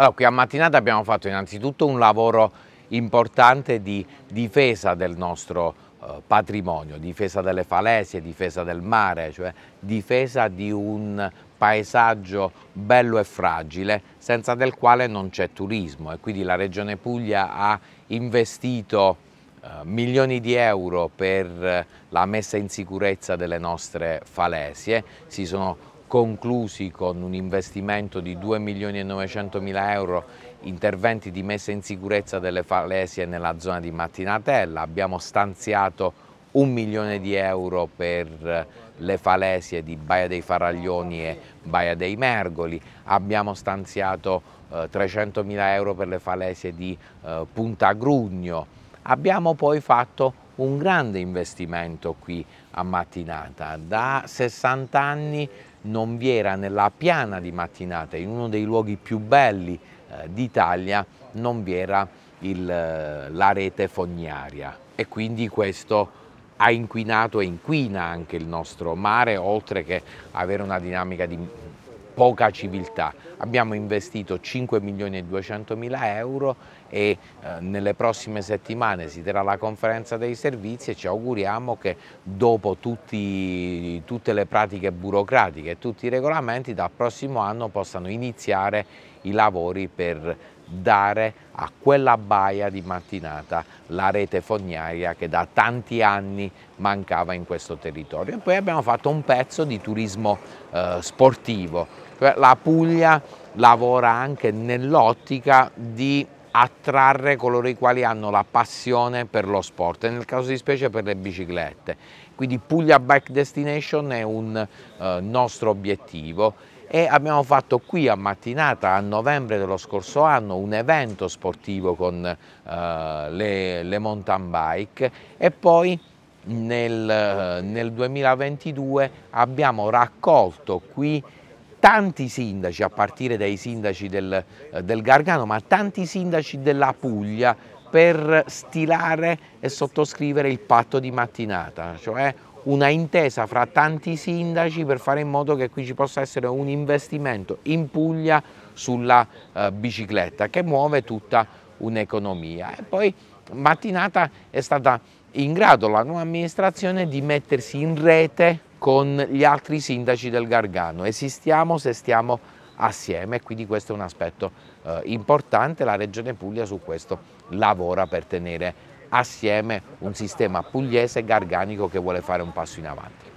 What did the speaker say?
Allora, qui a mattinata abbiamo fatto innanzitutto un lavoro importante di difesa del nostro eh, patrimonio, difesa delle falesie, difesa del mare, cioè difesa di un paesaggio bello e fragile senza del quale non c'è turismo e quindi la Regione Puglia ha investito eh, milioni di euro per eh, la messa in sicurezza delle nostre falesie, si sono conclusi con un investimento di 2 milioni e 900 mila euro interventi di messa in sicurezza delle falesie nella zona di Mattinatella, abbiamo stanziato un milione di euro per eh, le falesie di Baia dei Faraglioni e Baia dei Mergoli, abbiamo stanziato 300 eh, mila euro per le falesie di eh, Punta Grugno, abbiamo poi fatto un grande investimento qui a Mattinata. Da 60 anni non vi era nella piana di Mattinata, in uno dei luoghi più belli eh, d'Italia, non vi era il, eh, la rete fognaria e quindi questo ha inquinato e inquina anche il nostro mare, oltre che avere una dinamica di poca civiltà. Abbiamo investito 5 milioni e 200 mila euro e eh, nelle prossime settimane si terrà la conferenza dei servizi e ci auguriamo che dopo tutti, tutte le pratiche burocratiche e tutti i regolamenti dal prossimo anno possano iniziare i lavori per dare a quella baia di mattinata la rete fognaria che da tanti anni mancava in questo territorio. E poi abbiamo fatto un pezzo di turismo eh, sportivo, cioè, la Puglia lavora anche nell'ottica di attrarre coloro i quali hanno la passione per lo sport e nel caso di specie per le biciclette. Quindi Puglia Bike Destination è un eh, nostro obiettivo e abbiamo fatto qui a mattinata a novembre dello scorso anno un evento sportivo con eh, le, le mountain bike e poi nel, eh, nel, 2022 abbiamo raccolto qui tanti sindaci, a partire dai sindaci del, eh, del, Gargano, ma tanti sindaci della Puglia per stilare e sottoscrivere il patto di mattinata, cioè una intesa fra tanti sindaci per fare in modo che qui ci possa essere un investimento in Puglia sulla eh, bicicletta che muove tutta un'economia. E poi mattinata è stata in grado la nuova amministrazione di mettersi in rete con gli altri sindaci del Gargano. Esistiamo se stiamo assieme quindi questo è un aspetto eh, importante, la Regione Puglia su questo lavora per tenere assieme un sistema pugliese garganico che vuole fare un passo in avanti.